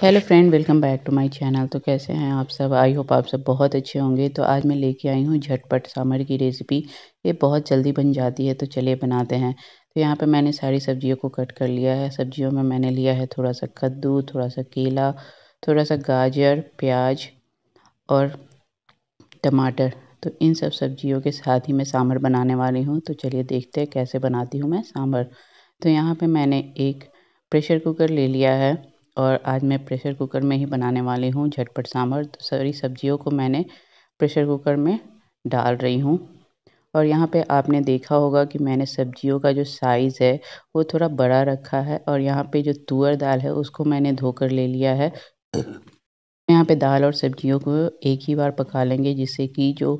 hello friend welcome back to my channel तो कैसे हैं आप सब आई होप आप सब बहुत अच्छे होंगे तो आज मैं लेके आई हूँ झटपट सामर की रेसिपी ये बहुत जल्दी बन जाती है तो चलिए बनाते हैं तो यहाँ पे मैंने सारी सब्जियों को कट कर लिया है सब्जियों में मैंने लिया है थोड़ा सा कद्दू थोड़ा सा केला थोड़ा सा गाजर प्याज और टमाटर तो इन सब सब्जियों के साथ ही मैं सांभर बनाने वाली हूँ तो चलिए देखते हैं कैसे बनाती हूँ मैं सांभर तो यहाँ पर मैंने एक प्रेशर कुकर ले लिया है और आज मैं प्रेशर कुकर में ही बनाने वाली हूँ झटपट सांभर तो सारी सब्जियों को मैंने प्रेशर कुकर में डाल रही हूँ और यहाँ पे आपने देखा होगा कि मैंने सब्जियों का जो साइज़ है वो थोड़ा बड़ा रखा है और यहाँ पे जो तुअर दाल है उसको मैंने धोकर ले लिया है यहाँ पे दाल और सब्जियों को एक ही बार पका लेंगे जिससे कि जो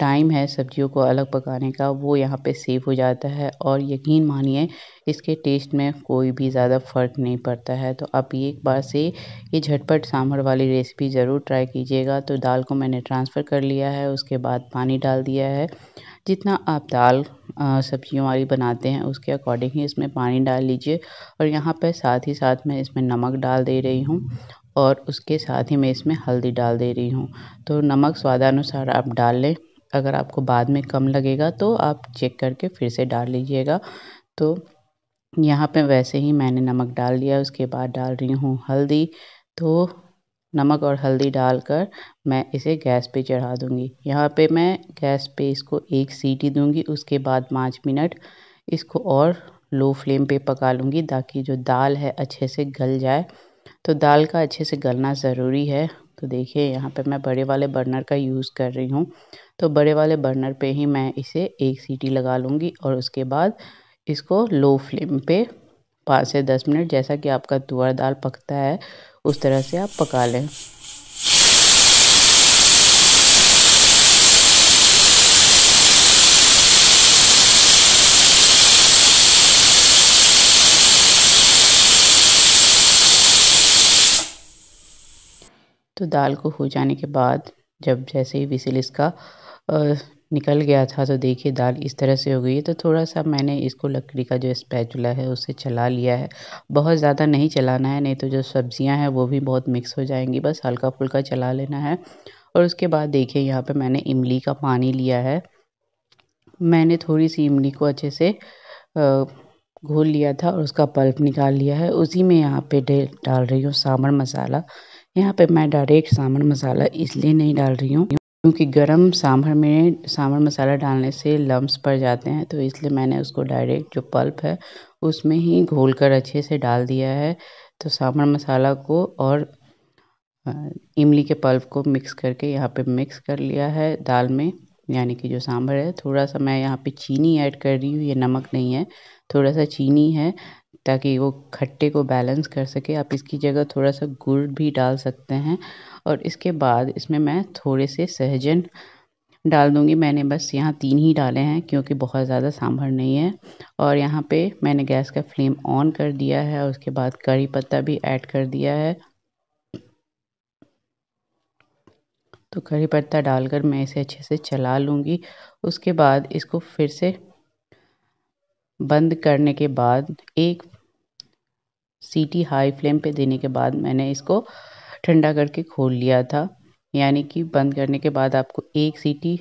टाइम है सब्जियों को अलग पकाने का वो यहाँ पे सेव हो जाता है और यकीन मानिए इसके टेस्ट में कोई भी ज़्यादा फ़र्क नहीं पड़ता है तो आप एक बार से ये झटपट सांभर वाली रेसिपी ज़रूर ट्राई कीजिएगा तो दाल को मैंने ट्रांसफ़र कर लिया है उसके बाद पानी डाल दिया है जितना आप दाल सब्जियों वाली बनाते हैं उसके अकॉर्डिंग ही इसमें पानी डाल लीजिए और यहाँ पर साथ ही साथ मैं इसमें नमक डाल दे रही हूँ और उसके साथ ही मैं इसमें हल्दी डाल दे रही हूँ तो नमक स्वादानुसार आप डाल लें अगर आपको बाद में कम लगेगा तो आप चेक करके फिर से डाल लीजिएगा तो यहाँ पे वैसे ही मैंने नमक डाल दिया उसके बाद डाल रही हूँ हल्दी तो नमक और हल्दी डालकर मैं इसे गैस पे चढ़ा दूँगी यहाँ पे मैं गैस पे इसको एक सीटी दूँगी उसके बाद पाँच मिनट इसको और लो फ्लेम पे पका लूँगी ताकि जो दाल है अच्छे से गल जाए तो दाल का अच्छे से गलना ज़रूरी है तो देखिए यहाँ पे मैं बड़े वाले बर्नर का यूज़ कर रही हूँ तो बड़े वाले बर्नर पे ही मैं इसे एक सीटी लगा लूँगी और उसके बाद इसको लो फ्लेम पे पाँच से दस मिनट जैसा कि आपका तुअर दाल पकता है उस तरह से आप पका लें तो दाल को हो जाने के बाद जब जैसे ही विसिल इसका निकल गया था तो देखिए दाल इस तरह से हो गई है तो थोड़ा सा मैंने इसको लकड़ी का जो स्पैचुला है उससे चला लिया है बहुत ज़्यादा नहीं चलाना है नहीं तो जो सब्जियां हैं वो भी बहुत मिक्स हो जाएंगी बस हल्का फुल्का चला लेना है और उसके बाद देखिए यहाँ पे मैंने इमली का पानी लिया है मैंने थोड़ी सी इमली को अच्छे से घोल लिया था और उसका पल्प निकाल लिया है उसी में यहाँ पे डाल रही हूँ सांबर मसाला यहाँ पे मैं डायरेक्ट सांभर मसाला इसलिए नहीं डाल रही हूँ क्योंकि गरम सांभर में सांभर मसाला डालने से लम्स पड़ जाते हैं तो इसलिए मैंने उसको डायरेक्ट जो पल्प है उसमें ही घोल कर अच्छे से डाल दिया है तो सांभर मसाला को और इमली के पल्प को मिक्स करके यहाँ पे मिक्स कर लिया है दाल में यानी कि जो सांभर है थोड़ा सा मैं यहाँ पे चीनी ऐड कर रही हूँ ये नमक नहीं है थोड़ा सा चीनी है ताकि वो खट्टे को बैलेंस कर सके आप इसकी जगह थोड़ा सा गुड़ भी डाल सकते हैं और इसके बाद इसमें मैं थोड़े से सहजन डाल दूँगी मैंने बस यहाँ तीन ही डाले हैं क्योंकि बहुत ज़्यादा सांभर नहीं है और यहाँ पे मैंने गैस का फ्लेम ऑन कर दिया है और उसके बाद करी पत्ता भी ऐड कर दिया है तो करी पत्ता डालकर मैं इसे अच्छे से चला लूँगी उसके बाद इसको फिर से बंद करने के बाद एक सीटी हाई फ्लेम पे देने के बाद मैंने इसको ठंडा करके खोल लिया था यानी कि बंद करने के बाद आपको एक सीटी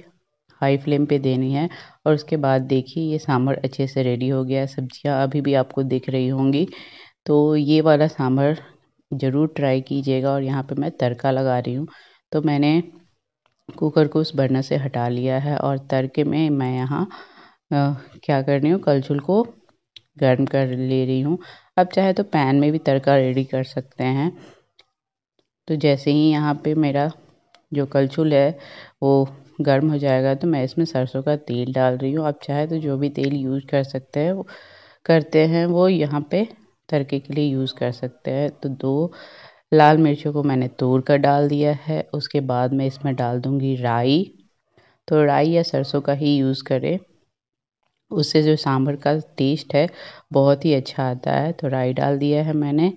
हाई फ्लेम पे देनी है और उसके बाद देखिए ये सांभर अच्छे से रेडी हो गया है सब्जियाँ अभी भी आपको दिख रही होंगी तो ये वाला सांभर ज़रूर ट्राई कीजिएगा और यहाँ पे मैं तड़का लगा रही हूँ तो मैंने कुकर को उस बर्नर से हटा लिया है और तड़के में मैं यहाँ क्या कर रही हूँ कलछुल को गर्म कर ले रही हूँ आप चाहे तो पैन में भी तड़का रेडी कर सकते हैं तो जैसे ही यहाँ पे मेरा जो कलछुल है वो गर्म हो जाएगा तो मैं इसमें सरसों का तेल डाल रही हूँ आप चाहे तो जो भी तेल यूज कर सकते हैं करते हैं वो यहाँ पे तड़के के लिए यूज़ कर सकते हैं तो दो लाल मिर्चों को मैंने तोड़ कर डाल दिया है उसके बाद मैं इसमें डाल दूँगी राई तो राई या सरसों का ही यूज़ करें उससे जो सांभर का टेस्ट है बहुत ही अच्छा आता है तो राई डाल दिया है मैंने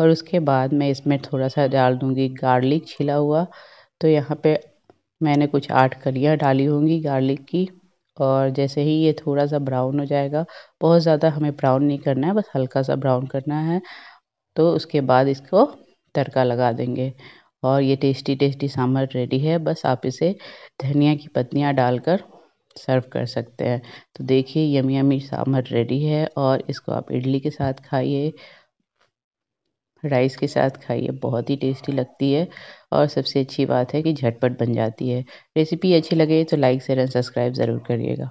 और उसके बाद मैं इसमें थोड़ा सा डाल दूँगी गार्लिक छिला हुआ तो यहाँ पे मैंने कुछ आठ कलियाँ डाली होंगी गार्लिक की और जैसे ही ये थोड़ा सा ब्राउन हो जाएगा बहुत ज़्यादा हमें ब्राउन नहीं करना है बस हल्का सा ब्राउन करना है तो उसके बाद इसको तड़का लगा देंगे और ये टेस्टी टेस्टी सांभर रेडी है बस आप इसे धनिया की पत्तियाँ डालकर सर्व कर सकते हैं तो देखिए यमी यमी सांभर रेडी है और इसको आप इडली के साथ खाइए राइस के साथ खाइए बहुत ही टेस्टी लगती है और सबसे अच्छी बात है कि झटपट बन जाती है रेसिपी अच्छी लगे तो लाइक शेयर एंड सब्सक्राइब ज़रूर करिएगा